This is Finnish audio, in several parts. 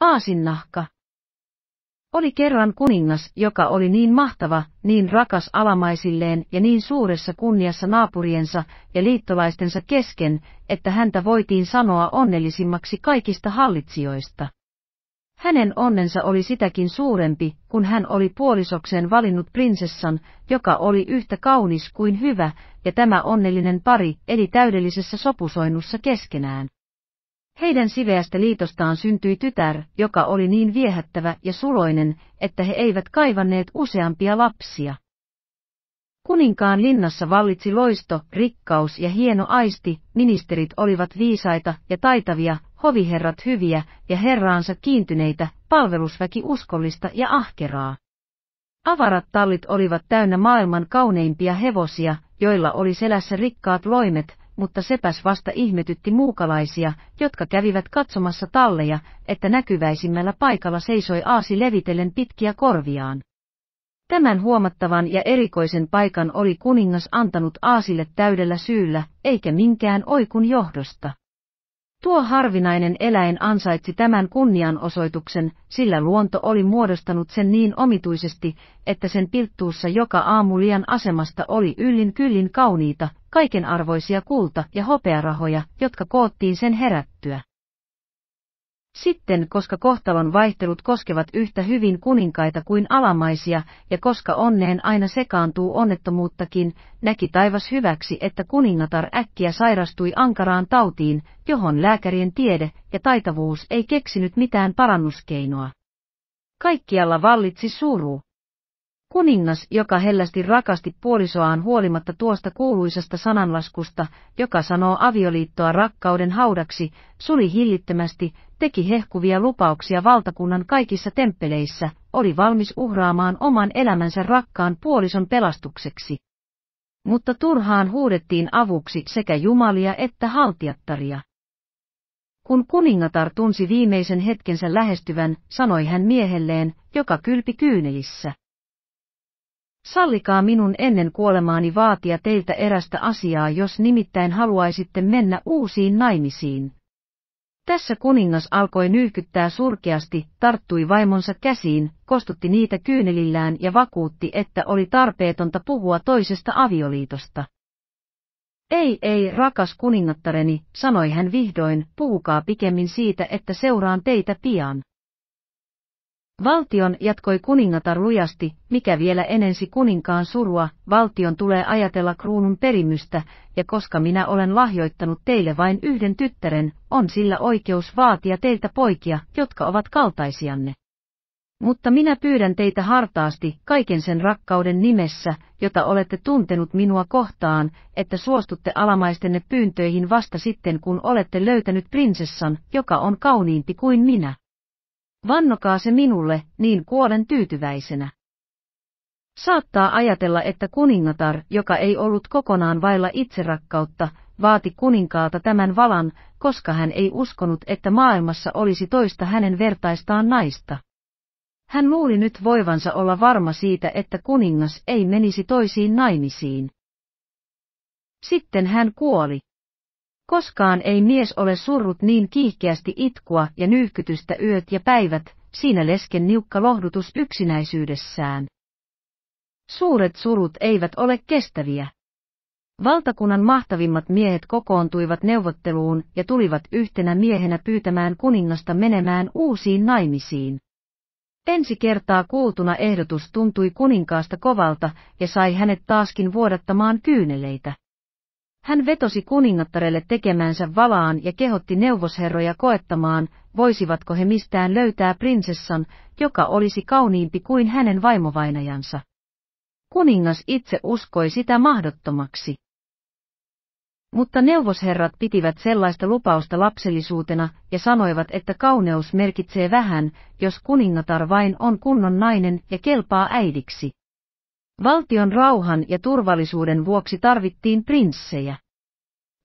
Aasinnahka. Oli kerran kuningas, joka oli niin mahtava, niin rakas alamaisilleen ja niin suuressa kunniassa naapuriensa ja liittolaistensa kesken, että häntä voitiin sanoa onnellisimmaksi kaikista hallitsijoista. Hänen onnensa oli sitäkin suurempi, kun hän oli puolisokseen valinnut prinsessan, joka oli yhtä kaunis kuin hyvä, ja tämä onnellinen pari eli täydellisessä sopusoinnussa keskenään. Heidän siveästä liitostaan syntyi tytär, joka oli niin viehättävä ja suloinen, että he eivät kaivanneet useampia lapsia. Kuninkaan linnassa vallitsi loisto, rikkaus ja hieno aisti, ministerit olivat viisaita ja taitavia, hoviherrat hyviä ja herraansa kiintyneitä, palvelusväki uskollista ja ahkeraa. Avarat tallit olivat täynnä maailman kauneimpia hevosia, joilla oli selässä rikkaat loimet, mutta sepäs vasta ihmetytti muukalaisia, jotka kävivät katsomassa talleja, että näkyväisimmällä paikalla seisoi aasi levitellen pitkiä korviaan. Tämän huomattavan ja erikoisen paikan oli kuningas antanut aasille täydellä syyllä, eikä minkään oikun johdosta. Tuo harvinainen eläin ansaitsi tämän kunnianosoituksen, sillä luonto oli muodostanut sen niin omituisesti, että sen pilttuussa joka aamu liian asemasta oli yllin kyllin kauniita, kaikenarvoisia kulta- ja hopearahoja, jotka koottiin sen herättyä. Sitten, koska kohtalon vaihtelut koskevat yhtä hyvin kuninkaita kuin alamaisia, ja koska onneen aina sekaantuu onnettomuuttakin, näki taivas hyväksi, että kuningatar äkkiä sairastui ankaraan tautiin, johon lääkärien tiede ja taitavuus ei keksinyt mitään parannuskeinoa. Kaikkialla vallitsi suru, Kuningas, joka hellästi rakasti puolisoaan huolimatta tuosta kuuluisasta sananlaskusta, joka sanoo avioliittoa rakkauden haudaksi, suli hillittömästi, teki hehkuvia lupauksia valtakunnan kaikissa temppeleissä, oli valmis uhraamaan oman elämänsä rakkaan puolison pelastukseksi. Mutta turhaan huudettiin avuksi sekä jumalia että haltiattaria. Kun kuningatar tunsi viimeisen hetkensä lähestyvän, sanoi hän miehelleen, joka kylpi kyynelissä. Sallikaa minun ennen kuolemaani vaatia teiltä erästä asiaa, jos nimittäin haluaisitte mennä uusiin naimisiin. Tässä kuningas alkoi nyyhkyttää surkeasti, tarttui vaimonsa käsiin, kostutti niitä kyynelillään ja vakuutti, että oli tarpeetonta puhua toisesta avioliitosta. Ei, ei, rakas kuningattareni, sanoi hän vihdoin, puhukaa pikemmin siitä, että seuraan teitä pian. Valtion jatkoi kuningatar lujasti, mikä vielä enensi kuninkaan surua, valtion tulee ajatella kruunun perimystä, ja koska minä olen lahjoittanut teille vain yhden tyttären, on sillä oikeus vaatia teiltä poikia, jotka ovat kaltaisianne. Mutta minä pyydän teitä hartaasti, kaiken sen rakkauden nimessä, jota olette tuntenut minua kohtaan, että suostutte alamaistenne pyyntöihin vasta sitten kun olette löytänyt prinsessan, joka on kauniimpi kuin minä vannokaa se minulle, niin kuolen tyytyväisenä. Saattaa ajatella, että kuningatar, joka ei ollut kokonaan vailla itserakkautta, vaati kuninkaalta tämän valan, koska hän ei uskonut, että maailmassa olisi toista hänen vertaistaan naista. Hän luuli nyt voivansa olla varma siitä, että kuningas ei menisi toisiin naimisiin. Sitten hän kuoli, Koskaan ei mies ole surrut niin kiihkeästi itkua ja nyyhkytystä yöt ja päivät, siinä lesken niukka lohdutus yksinäisyydessään. Suuret surut eivät ole kestäviä. Valtakunnan mahtavimmat miehet kokoontuivat neuvotteluun ja tulivat yhtenä miehenä pyytämään kuningasta menemään uusiin naimisiin. Ensi kertaa kuultuna ehdotus tuntui kuninkaasta kovalta ja sai hänet taaskin vuodattamaan kyyneleitä. Hän vetosi kuningattarelle tekemänsä valaan ja kehotti neuvosherroja koettamaan, voisivatko he mistään löytää prinsessan, joka olisi kauniimpi kuin hänen vaimovainajansa. Kuningas itse uskoi sitä mahdottomaksi. Mutta neuvosherrat pitivät sellaista lupausta lapsellisuutena ja sanoivat, että kauneus merkitsee vähän, jos kuningatar vain on kunnon nainen ja kelpaa äidiksi. Valtion rauhan ja turvallisuuden vuoksi tarvittiin prinssejä.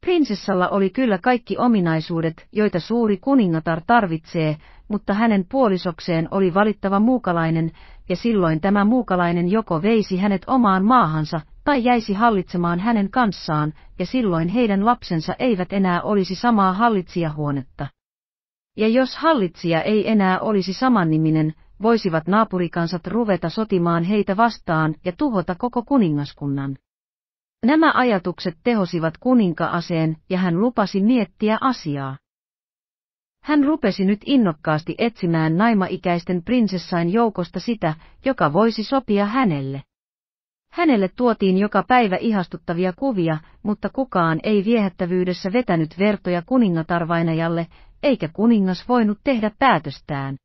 Prinsessalla oli kyllä kaikki ominaisuudet, joita suuri kuningatar tarvitsee, mutta hänen puolisokseen oli valittava muukalainen, ja silloin tämä muukalainen joko veisi hänet omaan maahansa tai jäisi hallitsemaan hänen kanssaan, ja silloin heidän lapsensa eivät enää olisi samaa hallitsijahuonetta. Ja jos hallitsija ei enää olisi samanniminen, voisivat naapurikansat ruveta sotimaan heitä vastaan ja tuhota koko kuningaskunnan. Nämä ajatukset tehosivat kuninkaaseen ja hän lupasi miettiä asiaa. Hän rupesi nyt innokkaasti etsimään naimaikäisten prinsessain joukosta sitä, joka voisi sopia hänelle. Hänelle tuotiin joka päivä ihastuttavia kuvia, mutta kukaan ei viehättävyydessä vetänyt vertoja kuningatarvainajalle, eikä kuningas voinut tehdä päätöstään.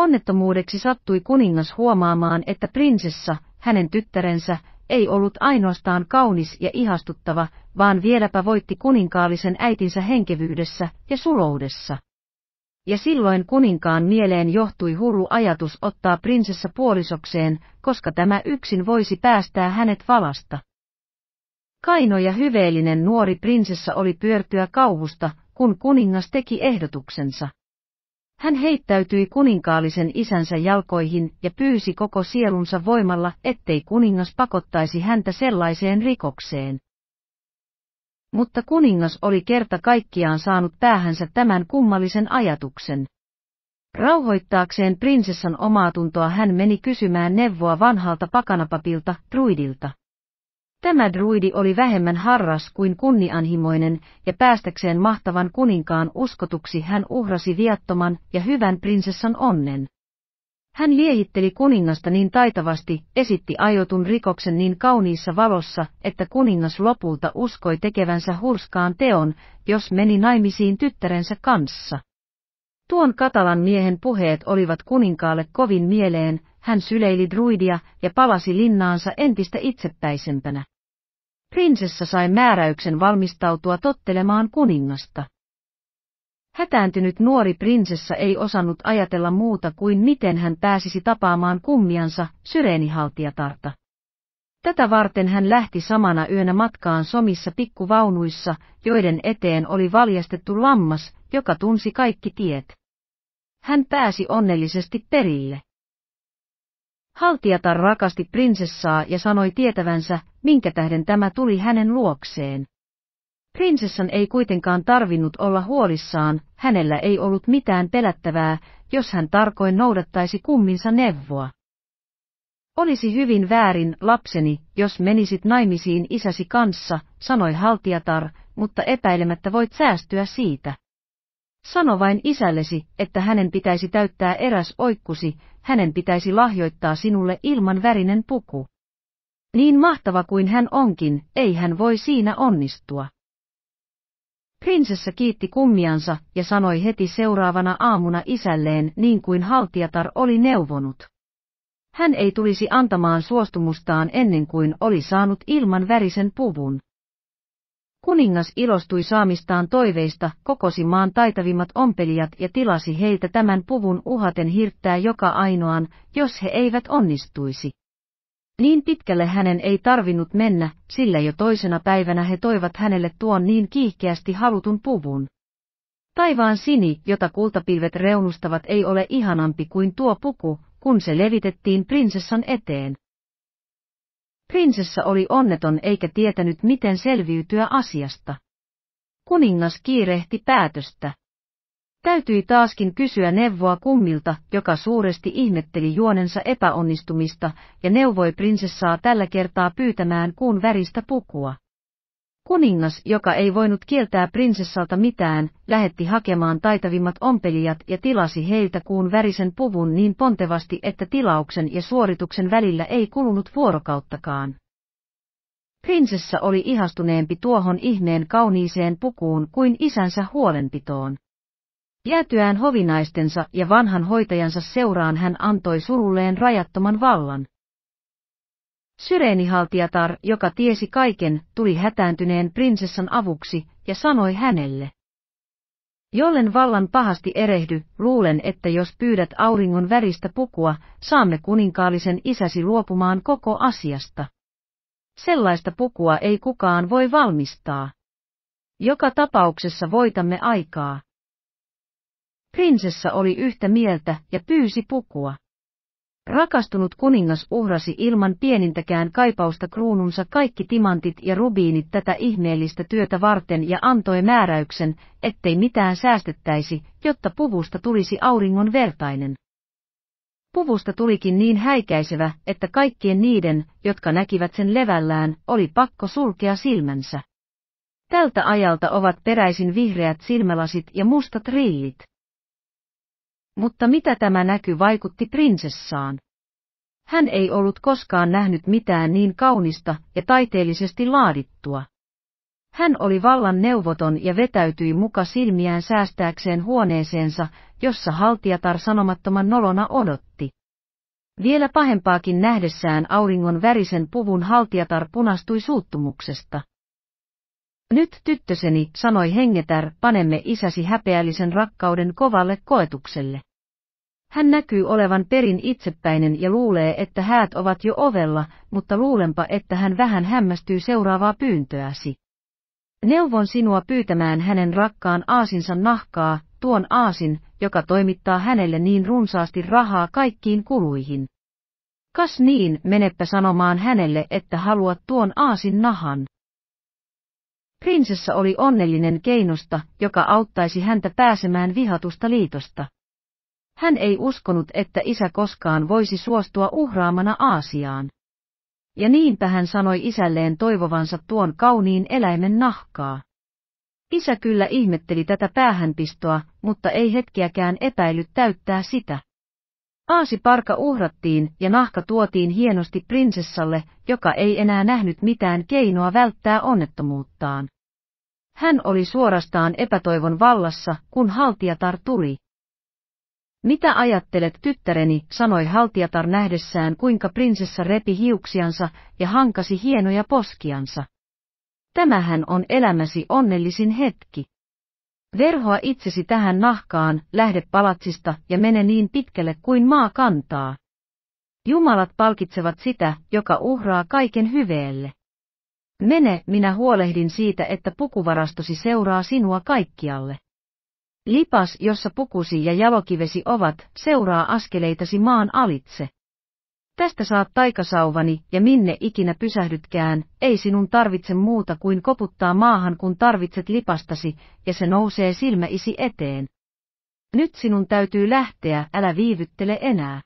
Onnettomuudeksi sattui kuningas huomaamaan, että prinsessa, hänen tyttärensä, ei ollut ainoastaan kaunis ja ihastuttava, vaan vieläpä voitti kuninkaallisen äitinsä henkevyydessä ja suloudessa. Ja silloin kuninkaan mieleen johtui hullu ajatus ottaa prinsessa puolisokseen, koska tämä yksin voisi päästää hänet valasta. Kaino ja hyveellinen nuori prinsessa oli pyörtyä kauhusta, kun kuningas teki ehdotuksensa. Hän heittäytyi kuninkaallisen isänsä jalkoihin ja pyysi koko sielunsa voimalla, ettei kuningas pakottaisi häntä sellaiseen rikokseen. Mutta kuningas oli kerta kaikkiaan saanut päähänsä tämän kummallisen ajatuksen. Rauhoittaakseen prinsessan omaa tuntoa hän meni kysymään neuvoa vanhalta pakanapapilta, druidilta. Tämä druidi oli vähemmän harras kuin kunnianhimoinen, ja päästäkseen mahtavan kuninkaan uskotuksi hän uhrasi viattoman ja hyvän prinsessan onnen. Hän liehitteli kuningasta niin taitavasti, esitti aiotun rikoksen niin kauniissa valossa, että kuningas lopulta uskoi tekevänsä hurskaan teon, jos meni naimisiin tyttärensä kanssa. Tuon katalan miehen puheet olivat kuninkaalle kovin mieleen, hän syleili druidia ja palasi linnaansa entistä itsepäisempänä. Prinsessa sai määräyksen valmistautua tottelemaan kuningasta. Hätääntynyt nuori prinsessa ei osannut ajatella muuta kuin miten hän pääsisi tapaamaan kummiansa, syreenihaltijatarta. Tätä varten hän lähti samana yönä matkaan somissa pikkuvaunuissa, joiden eteen oli valjastettu lammas, joka tunsi kaikki tiet. Hän pääsi onnellisesti perille. Haltiatar rakasti prinsessaa ja sanoi tietävänsä, minkä tähden tämä tuli hänen luokseen. Prinsessan ei kuitenkaan tarvinnut olla huolissaan, hänellä ei ollut mitään pelättävää, jos hän tarkoin noudattaisi kumminsa neuvoa. Olisi hyvin väärin, lapseni, jos menisit naimisiin isäsi kanssa, sanoi Haltiatar, mutta epäilemättä voit säästyä siitä. Sano vain isällesi, että hänen pitäisi täyttää eräs oikkusi, hänen pitäisi lahjoittaa sinulle ilman värinen puku. Niin mahtava kuin hän onkin, ei hän voi siinä onnistua. Prinsessa kiitti kummiansa ja sanoi heti seuraavana aamuna isälleen niin kuin haltiatar oli neuvonut. Hän ei tulisi antamaan suostumustaan ennen kuin oli saanut ilman värisen puvun. Kuningas ilostui saamistaan toiveista, kokosi maan taitavimmat ompelijat ja tilasi heiltä tämän puvun uhaten hirttää joka ainoan, jos he eivät onnistuisi. Niin pitkälle hänen ei tarvinnut mennä, sillä jo toisena päivänä he toivat hänelle tuon niin kiihkeästi halutun puvun. Taivaan sini, jota kultapilvet reunustavat ei ole ihanampi kuin tuo puku, kun se levitettiin prinsessan eteen. Prinsessa oli onneton eikä tietänyt miten selviytyä asiasta. Kuningas kiirehti päätöstä. Täytyi taaskin kysyä neuvoa kummilta, joka suuresti ihmetteli juonensa epäonnistumista ja neuvoi prinsessaa tällä kertaa pyytämään kuun väristä pukua. Kuningas, joka ei voinut kieltää prinsessalta mitään, lähetti hakemaan taitavimmat ompelijat ja tilasi heiltä kuun värisen puvun niin pontevasti, että tilauksen ja suorituksen välillä ei kulunut vuorokauttakaan. Prinsessa oli ihastuneempi tuohon ihmeen kauniiseen pukuun kuin isänsä huolenpitoon. Jäätyään hovinaistensa ja vanhan hoitajansa seuraan hän antoi surulleen rajattoman vallan. Syreenihaltijatar, joka tiesi kaiken, tuli hätääntyneen prinsessan avuksi ja sanoi hänelle. Jollen vallan pahasti erehdy, luulen, että jos pyydät auringon väristä pukua, saamme kuninkaallisen isäsi luopumaan koko asiasta. Sellaista pukua ei kukaan voi valmistaa. Joka tapauksessa voitamme aikaa. Prinsessa oli yhtä mieltä ja pyysi pukua. Rakastunut kuningas uhrasi ilman pienintäkään kaipausta kruununsa kaikki timantit ja rubiinit tätä ihmeellistä työtä varten ja antoi määräyksen, ettei mitään säästettäisi, jotta puvusta tulisi auringon vertainen. Puvusta tulikin niin häikäisevä, että kaikkien niiden, jotka näkivät sen levällään, oli pakko sulkea silmänsä. Tältä ajalta ovat peräisin vihreät silmälasit ja mustat rillit. Mutta mitä tämä näky vaikutti prinsessaan? Hän ei ollut koskaan nähnyt mitään niin kaunista ja taiteellisesti laadittua. Hän oli vallan neuvoton ja vetäytyi muka silmiään säästääkseen huoneeseensa, jossa haltiatar sanomattoman nolona odotti. Vielä pahempaakin nähdessään auringon värisen puvun haltiatar punastui suuttumuksesta. Nyt tyttöseni, sanoi hengetär, panemme isäsi häpeällisen rakkauden kovalle koetukselle. Hän näkyy olevan perin itsepäinen ja luulee, että häät ovat jo ovella, mutta luulenpa, että hän vähän hämmästyy seuraavaa pyyntöäsi. Neuvon sinua pyytämään hänen rakkaan aasinsa nahkaa, tuon aasin, joka toimittaa hänelle niin runsaasti rahaa kaikkiin kuluihin. Kas niin, menepä sanomaan hänelle, että haluat tuon aasin nahan. Prinsessa oli onnellinen keinosta, joka auttaisi häntä pääsemään vihatusta liitosta. Hän ei uskonut, että isä koskaan voisi suostua uhraamana Aasiaan. Ja niinpä hän sanoi isälleen toivovansa tuon kauniin eläimen nahkaa. Isä kyllä ihmetteli tätä päähänpistoa, mutta ei hetkiäkään epäillyt täyttää sitä. Aasiparka uhrattiin ja nahka tuotiin hienosti prinsessalle, joka ei enää nähnyt mitään keinoa välttää onnettomuuttaan. Hän oli suorastaan epätoivon vallassa, kun haltiatar tuli. Mitä ajattelet tyttäreni, sanoi haltiatar nähdessään kuinka prinsessa repi hiuksiansa ja hankasi hienoja poskiansa. Tämähän on elämäsi onnellisin hetki. Verhoa itsesi tähän nahkaan, lähde palatsista ja mene niin pitkälle kuin maa kantaa. Jumalat palkitsevat sitä, joka uhraa kaiken hyveelle. Mene, minä huolehdin siitä, että pukuvarastosi seuraa sinua kaikkialle. Lipas, jossa pukusi ja jalokivesi ovat, seuraa askeleitasi maan alitse. Tästä saat taikasauvani ja minne ikinä pysähdytkään, ei sinun tarvitse muuta kuin koputtaa maahan kun tarvitset lipastasi, ja se nousee silmäisi eteen. Nyt sinun täytyy lähteä, älä viivyttele enää.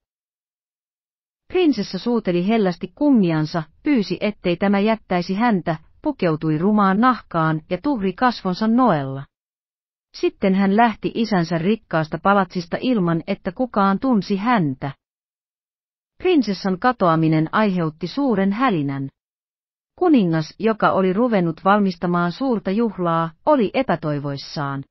Prinsessa suuteli hellästi kummiansa, pyysi ettei tämä jättäisi häntä, pukeutui rumaan nahkaan ja tuhri kasvonsa noella. Sitten hän lähti isänsä rikkaasta palatsista ilman, että kukaan tunsi häntä. Prinsessan katoaminen aiheutti suuren hälinän. Kuningas, joka oli ruvennut valmistamaan suurta juhlaa, oli epätoivoissaan.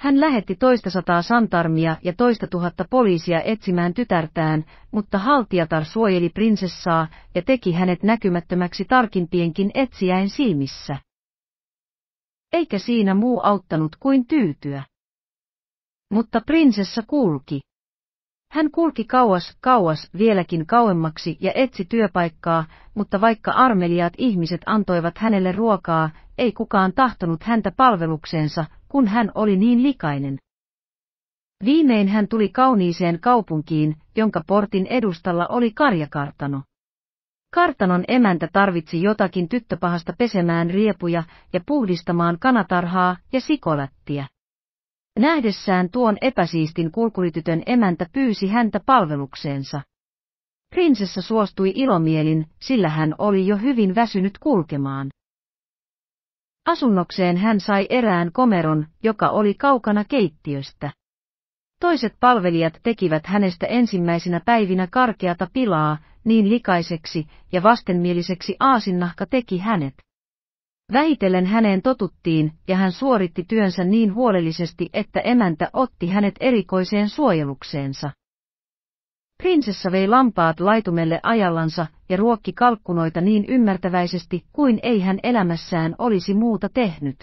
Hän lähetti toista sataa santarmia ja toista tuhatta poliisia etsimään tytärtään, mutta Haltiatar suojeli prinsessaa ja teki hänet näkymättömäksi tarkimpienkin etsijäin silmissä. Eikä siinä muu auttanut kuin tyytyä. Mutta prinsessa kulki. Hän kulki kauas, kauas, vieläkin kauemmaksi ja etsi työpaikkaa, mutta vaikka armeliaat ihmiset antoivat hänelle ruokaa, ei kukaan tahtonut häntä palvelukseensa, kun hän oli niin likainen. Viimein hän tuli kauniiseen kaupunkiin, jonka portin edustalla oli karjakartano. Kartanon emäntä tarvitsi jotakin tyttöpahasta pesemään riepuja ja puhdistamaan kanatarhaa ja sikolättiä. Nähdessään tuon epäsiistin kulkuritytön emäntä pyysi häntä palvelukseensa. Prinsessa suostui ilomielin, sillä hän oli jo hyvin väsynyt kulkemaan. Asunnokseen hän sai erään komeron, joka oli kaukana keittiöstä. Toiset palvelijat tekivät hänestä ensimmäisinä päivinä karkeata pilaa, niin likaiseksi ja vastenmieliseksi aasinnahka teki hänet. Vähitellen häneen totuttiin ja hän suoritti työnsä niin huolellisesti, että emäntä otti hänet erikoiseen suojelukseensa. Prinsessa vei lampaat laitumelle ajallansa ja ruokki kalkkunoita niin ymmärtäväisesti kuin ei hän elämässään olisi muuta tehnyt.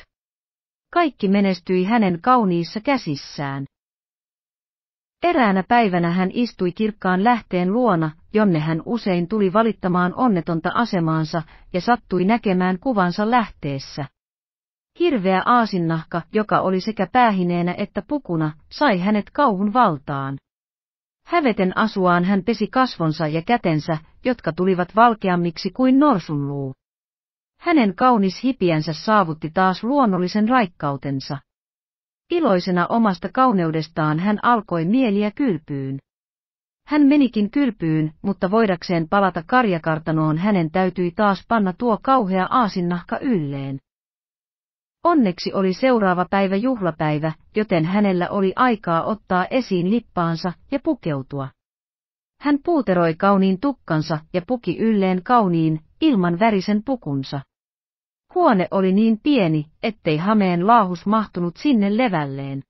Kaikki menestyi hänen kauniissa käsissään. Eräänä päivänä hän istui kirkkaan lähteen luona, jonne hän usein tuli valittamaan onnetonta asemaansa ja sattui näkemään kuvansa lähteessä. Hirveä aasinnahka, joka oli sekä päähineenä että pukuna, sai hänet kauhun valtaan. Häveten asuaan hän pesi kasvonsa ja kätensä, jotka tulivat valkeammiksi kuin norsunluu. Hänen kaunis hipiänsä saavutti taas luonnollisen raikkautensa. Iloisena omasta kauneudestaan hän alkoi mieliä kylpyyn. Hän menikin kylpyyn, mutta voidakseen palata karjakartanoon hänen täytyi taas panna tuo kauhea aasinnahka ylleen. Onneksi oli seuraava päivä juhlapäivä, joten hänellä oli aikaa ottaa esiin lippaansa ja pukeutua. Hän puuteroi kauniin tukkansa ja puki ylleen kauniin, ilman värisen pukunsa. Huone oli niin pieni, ettei hameen laahus mahtunut sinne levälleen.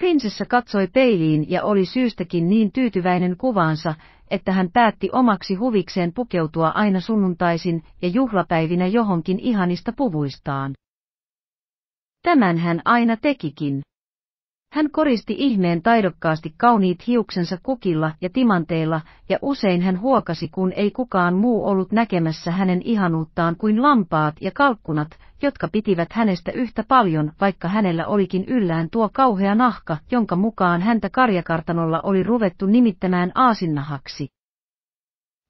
Prinsessa katsoi peiliin ja oli syystäkin niin tyytyväinen kuvaansa, että hän päätti omaksi huvikseen pukeutua aina sunnuntaisin ja juhlapäivinä johonkin ihanista puvuistaan. Tämän hän aina tekikin. Hän koristi ihmeen taidokkaasti kauniit hiuksensa kukilla ja timanteilla, ja usein hän huokasi, kun ei kukaan muu ollut näkemässä hänen ihanuuttaan kuin lampaat ja kalkkunat, jotka pitivät hänestä yhtä paljon, vaikka hänellä olikin yllään tuo kauhea nahka, jonka mukaan häntä karjakartanolla oli ruvettu nimittämään aasinnahaksi.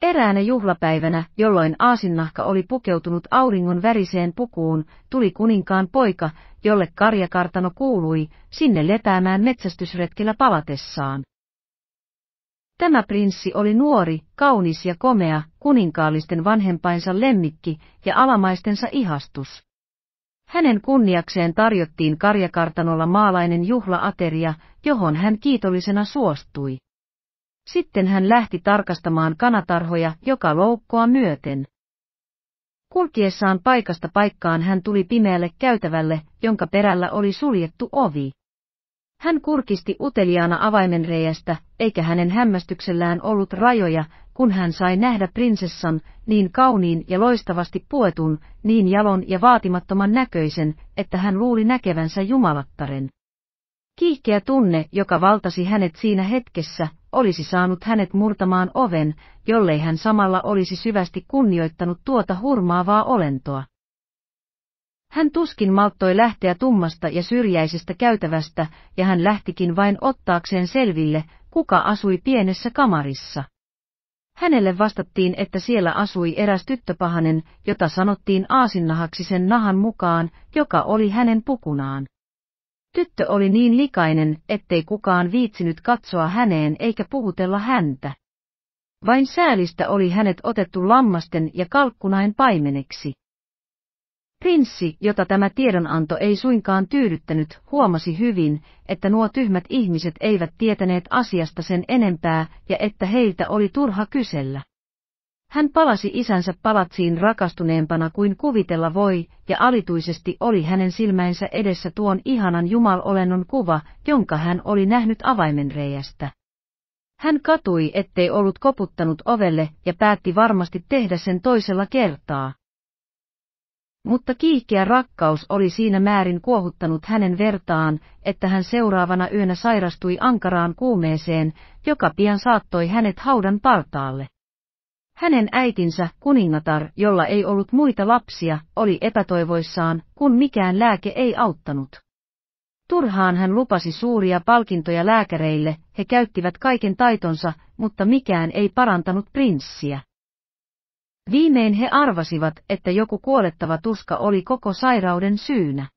Eräänä juhlapäivänä, jolloin aasinnahka oli pukeutunut auringon väriseen pukuun, tuli kuninkaan poika, jolle karjakartano kuului, sinne lepäämään metsästysretkellä palatessaan. Tämä prinssi oli nuori, kaunis ja komea, kuninkaallisten vanhempainsa lemmikki ja alamaistensa ihastus. Hänen kunniakseen tarjottiin karjakartanolla maalainen juhlaateria, johon hän kiitollisena suostui. Sitten hän lähti tarkastamaan kanatarhoja joka loukkoa myöten. Kulkiessaan paikasta paikkaan hän tuli pimeälle käytävälle, jonka perällä oli suljettu ovi. Hän kurkisti uteliaana avaimenreiästä, eikä hänen hämmästyksellään ollut rajoja, kun hän sai nähdä prinsessan, niin kauniin ja loistavasti puetun, niin jalon ja vaatimattoman näköisen, että hän luuli näkevänsä jumalattaren. Kiihkeä tunne, joka valtasi hänet siinä hetkessä, olisi saanut hänet murtamaan oven, jollei hän samalla olisi syvästi kunnioittanut tuota hurmaavaa olentoa. Hän tuskin malttoi lähteä tummasta ja syrjäisestä käytävästä, ja hän lähtikin vain ottaakseen selville, kuka asui pienessä kamarissa. Hänelle vastattiin, että siellä asui eräs tyttöpahanen, jota sanottiin aasinnahaksi sen nahan mukaan, joka oli hänen pukunaan. Tyttö oli niin likainen, ettei kukaan viitsinyt katsoa häneen eikä puhutella häntä. Vain säälistä oli hänet otettu lammasten ja kalkkunain paimeneksi. Prinssi, jota tämä tiedonanto ei suinkaan tyydyttänyt, huomasi hyvin, että nuo tyhmät ihmiset eivät tietäneet asiasta sen enempää ja että heiltä oli turha kysellä. Hän palasi isänsä palatsiin rakastuneempana kuin kuvitella voi, ja alituisesti oli hänen silmäensä edessä tuon ihanan jumalolennon kuva, jonka hän oli nähnyt avaimenreijästä. Hän katui, ettei ollut koputtanut ovelle ja päätti varmasti tehdä sen toisella kertaa. Mutta kiihkeä rakkaus oli siinä määrin kuohuttanut hänen vertaan, että hän seuraavana yönä sairastui ankaraan kuumeeseen, joka pian saattoi hänet haudan partaalle. Hänen äitinsä, kuningatar, jolla ei ollut muita lapsia, oli epätoivoissaan, kun mikään lääke ei auttanut. Turhaan hän lupasi suuria palkintoja lääkäreille, he käyttivät kaiken taitonsa, mutta mikään ei parantanut prinssiä. Viimein he arvasivat, että joku kuolettava tuska oli koko sairauden syynä.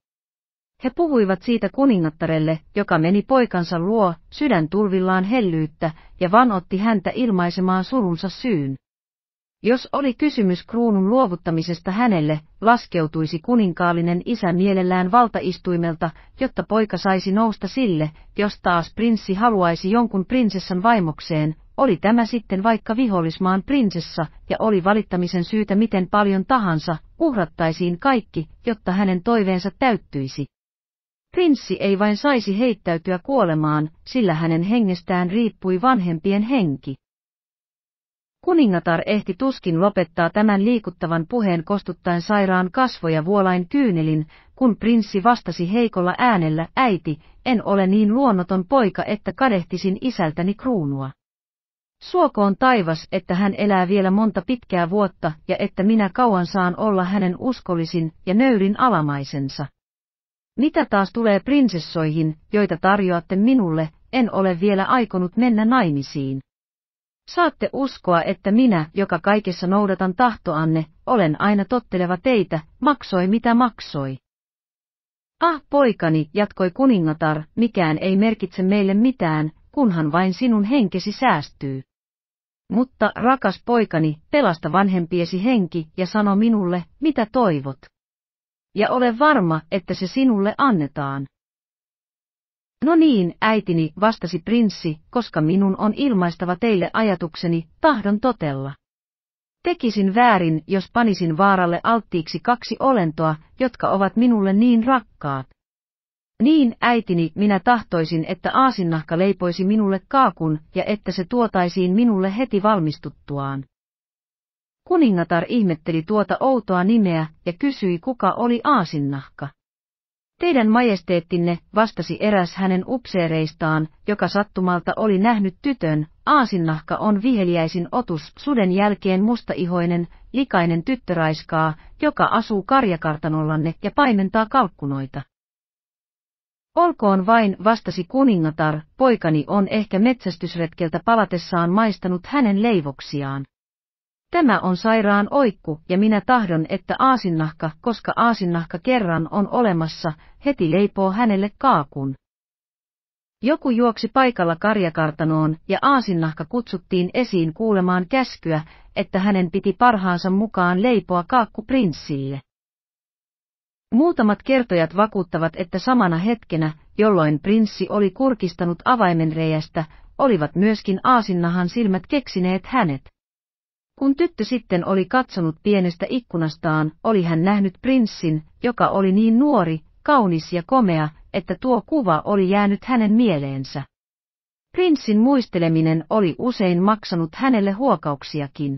He puhuivat siitä kuningattarelle, joka meni poikansa luo, sydän tulvillaan hellyyttä, ja vanotti häntä ilmaisemaan surunsa syyn. Jos oli kysymys kruunun luovuttamisesta hänelle, laskeutuisi kuninkaallinen isä mielellään valtaistuimelta, jotta poika saisi nousta sille, jos taas prinssi haluaisi jonkun prinsessan vaimokseen, oli tämä sitten vaikka vihollismaan prinsessa, ja oli valittamisen syytä miten paljon tahansa, uhrattaisiin kaikki, jotta hänen toiveensa täyttyisi. Prinssi ei vain saisi heittäytyä kuolemaan, sillä hänen hengestään riippui vanhempien henki. Kuningatar ehti tuskin lopettaa tämän liikuttavan puheen kostuttaen sairaan kasvoja vuolain kyynelin, kun prinssi vastasi heikolla äänellä, äiti, en ole niin luonnoton poika, että kadehtisin isältäni kruunua. Suokoon taivas, että hän elää vielä monta pitkää vuotta ja että minä kauan saan olla hänen uskollisin ja nöyrin alamaisensa. Mitä taas tulee prinsessoihin, joita tarjoatte minulle, en ole vielä aikonut mennä naimisiin. Saatte uskoa, että minä, joka kaikessa noudatan tahtoanne, olen aina totteleva teitä, maksoi mitä maksoi. Ah poikani, jatkoi kuningatar, mikään ei merkitse meille mitään, kunhan vain sinun henkesi säästyy. Mutta, rakas poikani, pelasta vanhempiesi henki ja sano minulle, mitä toivot. Ja ole varma, että se sinulle annetaan. No niin, äitini, vastasi prinssi, koska minun on ilmaistava teille ajatukseni, tahdon totella. Tekisin väärin, jos panisin vaaralle alttiiksi kaksi olentoa, jotka ovat minulle niin rakkaat. Niin, äitini, minä tahtoisin, että aasinnahka leipoisi minulle kaakun ja että se tuotaisiin minulle heti valmistuttuaan. Kuningatar ihmetteli tuota outoa nimeä ja kysyi kuka oli aasinnahka. Teidän majesteettinne, vastasi eräs hänen upseereistaan, joka sattumalta oli nähnyt tytön, aasinnahka on viheliäisin otus, suden jälkeen mustaihoinen, likainen tyttöraiskaa, joka asuu karjakartanollanne ja paimentaa kalkkunoita. Olkoon vain, vastasi kuningatar, poikani on ehkä metsästysretkeltä palatessaan maistanut hänen leivoksiaan. Tämä on sairaan oikku ja minä tahdon, että aasinnahka, koska aasinnahka kerran on olemassa, heti leipoo hänelle kaakun. Joku juoksi paikalla karjakartanoon ja aasinnahka kutsuttiin esiin kuulemaan käskyä, että hänen piti parhaansa mukaan leipoa kaakku prinssille. Muutamat kertojat vakuuttavat, että samana hetkenä, jolloin prinssi oli kurkistanut avaimenreijästä, olivat myöskin aasinnahan silmät keksineet hänet. Kun tyttö sitten oli katsonut pienestä ikkunastaan, oli hän nähnyt prinssin, joka oli niin nuori, kaunis ja komea, että tuo kuva oli jäänyt hänen mieleensä. Prinssin muisteleminen oli usein maksanut hänelle huokauksiakin.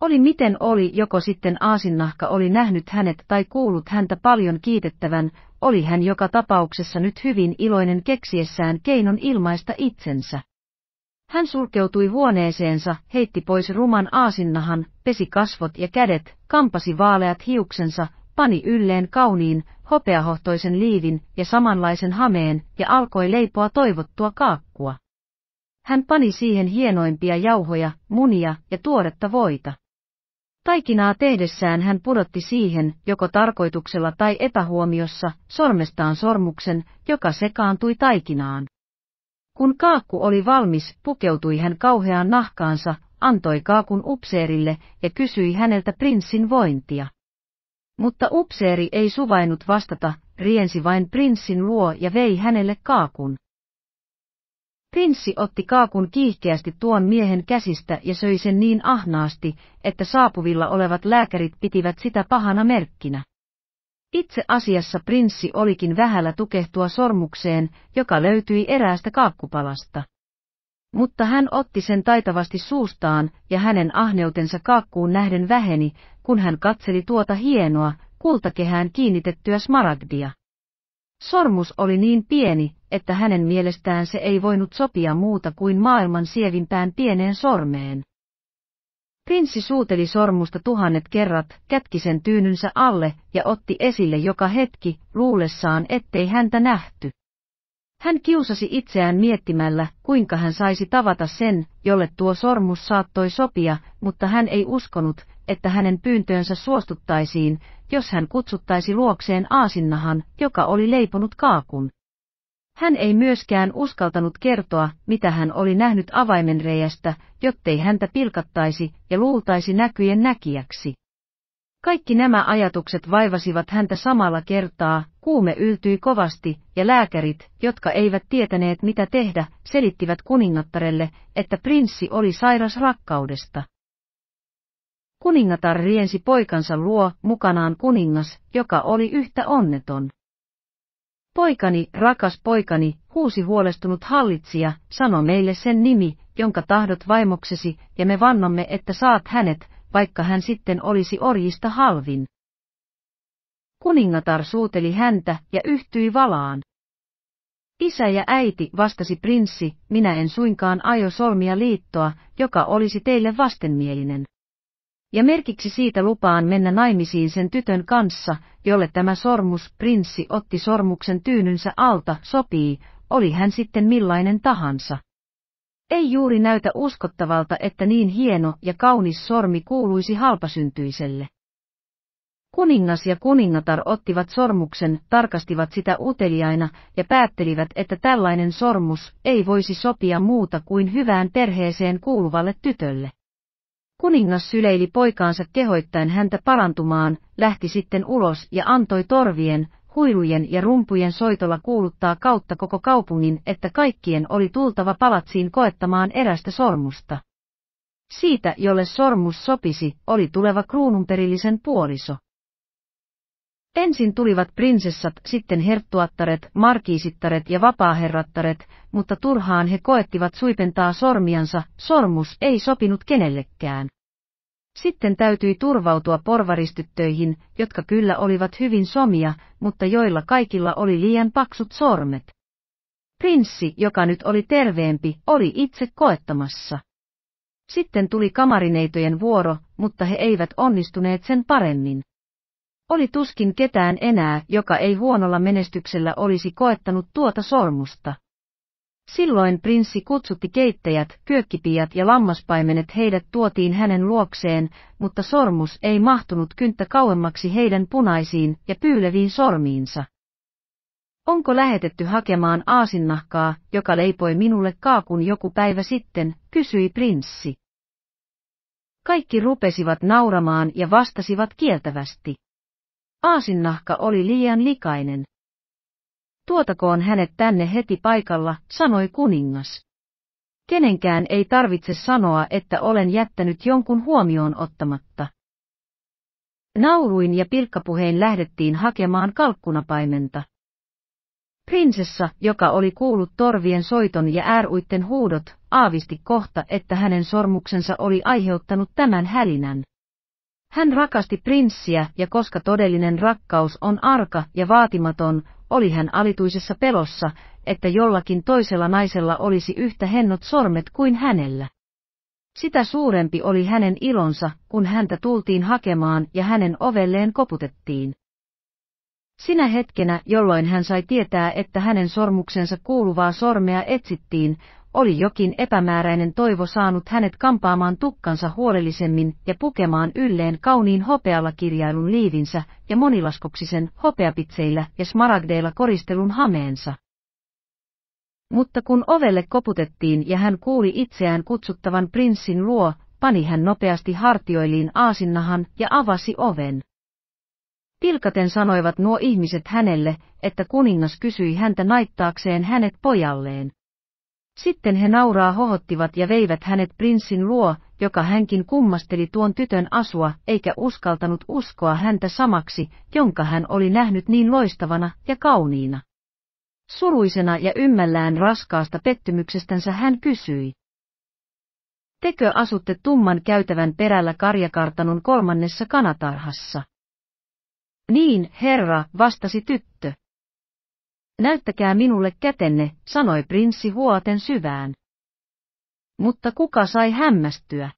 Oli miten oli, joko sitten aasinnahka oli nähnyt hänet tai kuullut häntä paljon kiitettävän, oli hän joka tapauksessa nyt hyvin iloinen keksiessään keinon ilmaista itsensä. Hän sulkeutui huoneeseensa, heitti pois ruman aasinnahan, pesi kasvot ja kädet, kampasi vaaleat hiuksensa, pani ylleen kauniin, hopeahohtoisen liivin ja samanlaisen hameen ja alkoi leipoa toivottua kaakkua. Hän pani siihen hienoimpia jauhoja, munia ja tuoretta voita. Taikinaa tehdessään hän pudotti siihen, joko tarkoituksella tai epähuomiossa, sormestaan sormuksen, joka sekaantui taikinaan. Kun kaakku oli valmis, pukeutui hän kauheaan nahkaansa, antoi kaakun upseerille ja kysyi häneltä prinssin vointia. Mutta upseeri ei suvainnut vastata, riensi vain prinssin luo ja vei hänelle kaakun. Prinssi otti kaakun kiihkeästi tuon miehen käsistä ja söi sen niin ahnaasti, että saapuvilla olevat lääkärit pitivät sitä pahana merkkinä. Itse asiassa prinssi olikin vähällä tukehtua sormukseen, joka löytyi eräästä kaakkupalasta. Mutta hän otti sen taitavasti suustaan, ja hänen ahneutensa kaakkuun nähden väheni, kun hän katseli tuota hienoa, kultakehään kiinnitettyä smaragdia. Sormus oli niin pieni, että hänen mielestään se ei voinut sopia muuta kuin maailman sievimpään pieneen sormeen. Prinssi suuteli sormusta tuhannet kerrat, kätki sen tyynynsä alle ja otti esille joka hetki, luulessaan ettei häntä nähty. Hän kiusasi itseään miettimällä, kuinka hän saisi tavata sen, jolle tuo sormus saattoi sopia, mutta hän ei uskonut, että hänen pyyntöönsä suostuttaisiin, jos hän kutsuttaisi luokseen aasinnahan, joka oli leiponut kaakun. Hän ei myöskään uskaltanut kertoa, mitä hän oli nähnyt avaimenreijästä, jottei häntä pilkattaisi ja luultaisi näkyjen näkijäksi. Kaikki nämä ajatukset vaivasivat häntä samalla kertaa, kuume yltyi kovasti, ja lääkärit, jotka eivät tietäneet mitä tehdä, selittivät kuningattarelle, että prinssi oli sairas rakkaudesta. Kuningatar riensi poikansa luo mukanaan kuningas, joka oli yhtä onneton. Poikani, rakas poikani, huusi huolestunut hallitsija, sano meille sen nimi, jonka tahdot vaimoksesi, ja me vannomme, että saat hänet, vaikka hän sitten olisi orjista halvin. Kuningatar suuteli häntä ja yhtyi valaan. Isä ja äiti, vastasi prinssi, minä en suinkaan aio solmia liittoa, joka olisi teille vastenmielinen ja merkiksi siitä lupaan mennä naimisiin sen tytön kanssa, jolle tämä sormus prinssi otti sormuksen tyynynsä alta, sopii, oli hän sitten millainen tahansa. Ei juuri näytä uskottavalta, että niin hieno ja kaunis sormi kuuluisi halpasyntyiselle. Kuningas ja kuningatar ottivat sormuksen, tarkastivat sitä uteliaina ja päättelivät, että tällainen sormus ei voisi sopia muuta kuin hyvään perheeseen kuuluvalle tytölle. Kuningas syleili poikaansa kehoittain häntä parantumaan, lähti sitten ulos ja antoi torvien, huilujen ja rumpujen soitolla kuuluttaa kautta koko kaupungin, että kaikkien oli tultava palatsiin koettamaan erästä sormusta. Siitä, jolle sormus sopisi, oli tuleva kruununperillisen puoliso. Ensin tulivat prinsessat, sitten herttuattaret, markiisittaret ja vapaaherrattaret, mutta turhaan he koettivat suipentaa sormiansa, sormus ei sopinut kenellekään. Sitten täytyi turvautua porvaristyttöihin, jotka kyllä olivat hyvin somia, mutta joilla kaikilla oli liian paksut sormet. Prinssi, joka nyt oli terveempi, oli itse koettamassa. Sitten tuli kamarineitojen vuoro, mutta he eivät onnistuneet sen paremmin. Oli tuskin ketään enää, joka ei huonolla menestyksellä olisi koettanut tuota sormusta. Silloin prinssi kutsutti keittäjät, kyökkipiät ja lammaspaimenet heidät tuotiin hänen luokseen, mutta sormus ei mahtunut kynttä kauemmaksi heidän punaisiin ja pyyleviin sormiinsa. Onko lähetetty hakemaan aasinnahkaa, joka leipoi minulle kaakun joku päivä sitten, kysyi prinssi. Kaikki rupesivat nauramaan ja vastasivat kieltävästi. Aasinnahka oli liian likainen. Tuotakoon hänet tänne heti paikalla, sanoi kuningas. Kenenkään ei tarvitse sanoa, että olen jättänyt jonkun huomioon ottamatta. Nauruin ja pilkkapuhein lähdettiin hakemaan kalkkunapaimenta. Prinsessa, joka oli kuullut torvien soiton ja ääruitten huudot, aavisti kohta, että hänen sormuksensa oli aiheuttanut tämän hälinän. Hän rakasti prinssiä ja koska todellinen rakkaus on arka ja vaatimaton, oli hän alituisessa pelossa, että jollakin toisella naisella olisi yhtä hennot sormet kuin hänellä. Sitä suurempi oli hänen ilonsa, kun häntä tultiin hakemaan ja hänen ovelleen koputettiin. Sinä hetkenä, jolloin hän sai tietää, että hänen sormuksensa kuuluvaa sormea etsittiin, oli jokin epämääräinen toivo saanut hänet kampaamaan tukkansa huolellisemmin ja pukemaan ylleen kauniin hopealla kirjailun liivinsä ja monilaskoksisen hopeapitseillä ja smaragdeilla koristelun hameensa. Mutta kun ovelle koputettiin ja hän kuuli itseään kutsuttavan prinssin luo, pani hän nopeasti hartioiliin aasinnahan ja avasi oven. Pilkaten sanoivat nuo ihmiset hänelle, että kuningas kysyi häntä naittaakseen hänet pojalleen. Sitten he nauraa hohottivat ja veivät hänet prinssin luo, joka hänkin kummasteli tuon tytön asua, eikä uskaltanut uskoa häntä samaksi, jonka hän oli nähnyt niin loistavana ja kauniina. Suruisena ja ymmällään raskaasta pettymyksestänsä hän kysyi. Tekö asutte tumman käytävän perällä karjakartanon kolmannessa kanatarhassa? Niin, herra, vastasi tyttö. Näyttäkää minulle kätenne, sanoi prinssi huoten syvään. Mutta kuka sai hämmästyä?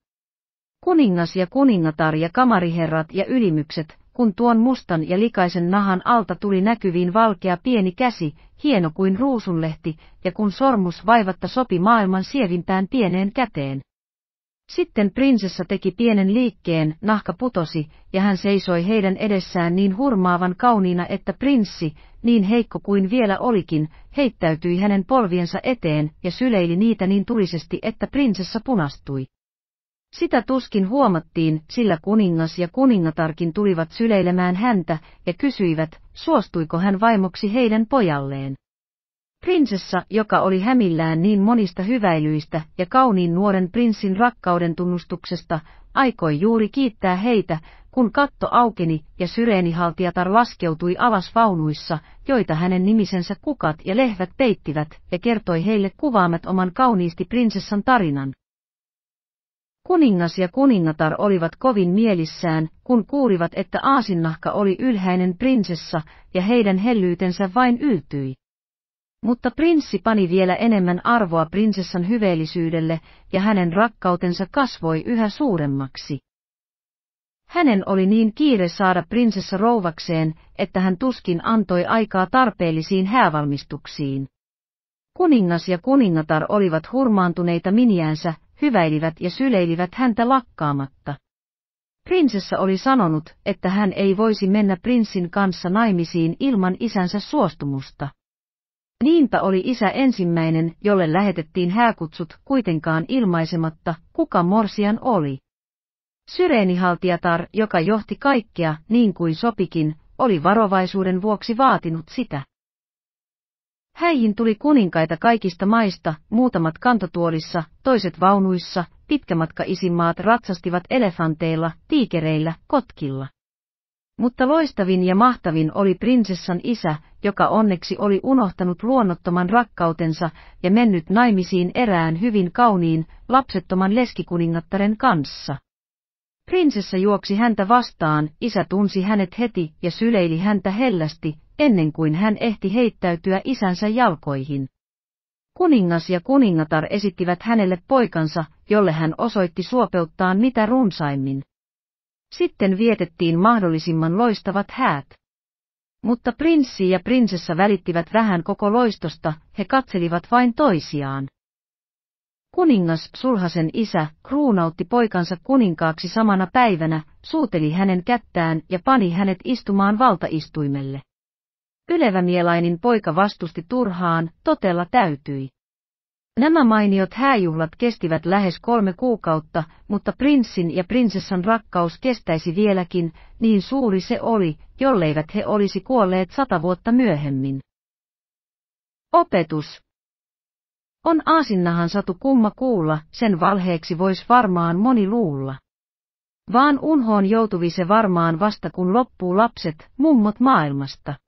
Kuningas ja kuningatar ja kamariherrat ja ylimykset, kun tuon mustan ja likaisen nahan alta tuli näkyviin valkea pieni käsi, hieno kuin ruusunlehti, ja kun sormus vaivatta sopi maailman sievimpään pieneen käteen. Sitten prinsessa teki pienen liikkeen, nahka putosi, ja hän seisoi heidän edessään niin hurmaavan kauniina, että prinssi, niin heikko kuin vielä olikin, heittäytyi hänen polviensa eteen ja syleili niitä niin tulisesti, että prinsessa punastui. Sitä tuskin huomattiin, sillä kuningas ja kuningatarkin tulivat syleilemään häntä ja kysyivät, suostuiko hän vaimoksi heidän pojalleen. Prinsessa, joka oli hämillään niin monista hyväilyistä ja kauniin nuoren prinssin rakkauden tunnustuksesta, aikoi juuri kiittää heitä, kun katto aukeni ja syreenihaltijatar laskeutui alas vaunuissa, joita hänen nimisensä kukat ja lehvät peittivät, ja kertoi heille kuvaamat oman kauniisti prinsessan tarinan. Kuningas ja kuningatar olivat kovin mielissään, kun kuulivat, että aasinnahka oli ylhäinen prinsessa, ja heidän hellyytensä vain yltyi. Mutta prinssi pani vielä enemmän arvoa prinsessan hyveellisyydelle ja hänen rakkautensa kasvoi yhä suuremmaksi. Hänen oli niin kiire saada prinsessa rouvakseen, että hän tuskin antoi aikaa tarpeellisiin häävalmistuksiin. Kuningas ja kuningatar olivat hurmaantuneita miniänsä, hyväilivät ja syleilivät häntä lakkaamatta. Prinsessa oli sanonut, että hän ei voisi mennä prinssin kanssa naimisiin ilman isänsä suostumusta. Niinpä oli isä ensimmäinen, jolle lähetettiin hääkutsut kuitenkaan ilmaisematta, kuka Morsian oli. Syreenihaltijatar, joka johti kaikkea niin kuin sopikin, oli varovaisuuden vuoksi vaatinut sitä. Häihin tuli kuninkaita kaikista maista, muutamat kantotuolissa, toiset vaunuissa, pitkämatka isimaat ratsastivat elefanteilla, tiikereillä, kotkilla. Mutta loistavin ja mahtavin oli prinsessan isä, joka onneksi oli unohtanut luonnottoman rakkautensa ja mennyt naimisiin erään hyvin kauniin, lapsettoman leskikuningattaren kanssa. Prinsessa juoksi häntä vastaan, isä tunsi hänet heti ja syleili häntä hellästi, ennen kuin hän ehti heittäytyä isänsä jalkoihin. Kuningas ja kuningatar esittivät hänelle poikansa, jolle hän osoitti suopeuttaan mitä runsaimmin. Sitten vietettiin mahdollisimman loistavat häät. Mutta prinssi ja prinsessa välittivät vähän koko loistosta, he katselivat vain toisiaan. Kuningas Sulhasen isä kruunautti poikansa kuninkaaksi samana päivänä, suuteli hänen kättään ja pani hänet istumaan valtaistuimelle. Ylevämielainen poika vastusti turhaan, totella täytyi. Nämä mainiot hääjuhlat kestivät lähes kolme kuukautta, mutta prinssin ja prinsessan rakkaus kestäisi vieläkin, niin suuri se oli, jolleivät he olisi kuolleet sata vuotta myöhemmin. Opetus. On aasinnahan satu kumma kuulla, sen valheeksi voisi varmaan moni luulla. Vaan unhoon joutuvi se varmaan vasta kun loppuu lapset, mummot maailmasta.